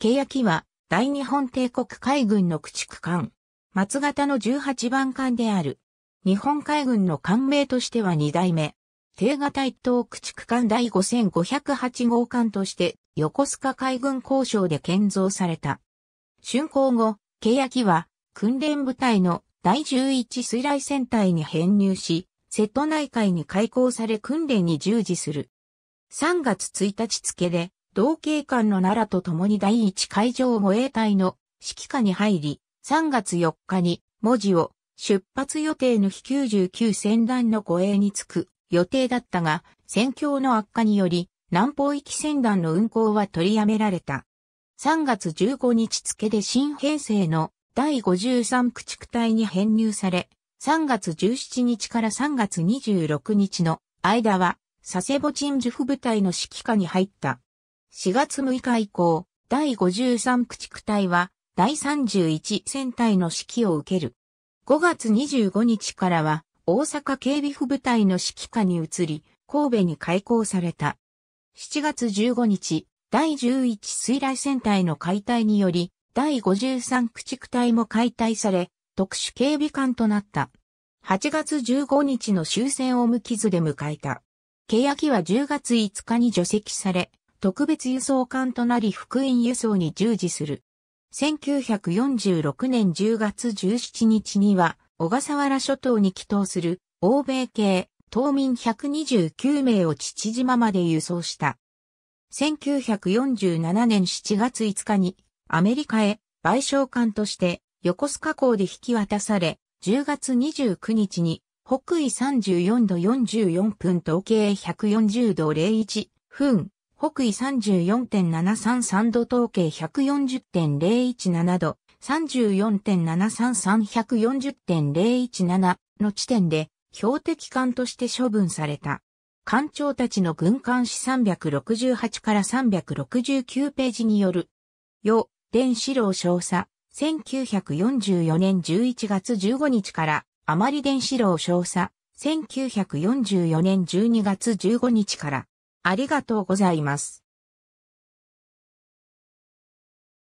キは大日本帝国海軍の駆逐艦。松型の18番艦である。日本海軍の艦名としては2代目。低型一等駆逐艦第5508号艦として横須賀海軍交渉で建造された。竣工後、キは訓練部隊の第11水雷戦隊に編入し、瀬戸内海に開港され訓練に従事する。3月1日付で同警官の奈良と共に第一海上護衛隊の指揮下に入り、3月4日に文字を出発予定の飛99船団の護衛に着く予定だったが、戦況の悪化により、南方行き船団の運行は取りやめられた。3月15日付で新編成の第53駆逐隊に編入され、3月17日から3月26日の間は、佐世保鎮守府部隊の指揮下に入った。4月6日以降、第53駆逐隊は、第31戦隊の指揮を受ける。5月25日からは、大阪警備府部隊の指揮下に移り、神戸に開港された。7月15日、第11水雷戦隊の解体により、第53駆逐隊も解体され、特殊警備官となった。8月15日の終戦を無傷で迎えた。欅は10月5日に除籍され、特別輸送艦となり福音輸送に従事する。1946年10月17日には、小笠原諸島に帰島する、欧米系、島民129名を父島まで輸送した。1947年7月5日に、アメリカへ、賠償艦として、横須賀港で引き渡され、10月29日に、北緯34度44分東経140度01分、北緯34.733度統計140.017度、34.733140.017の地点で標的艦として処分された。艦長たちの軍艦史368から369ページによる。よ、伝史郎少佐、1944年11月15日から、甘り伝史郎少佐、1944年12月15日から、ありがとうございます。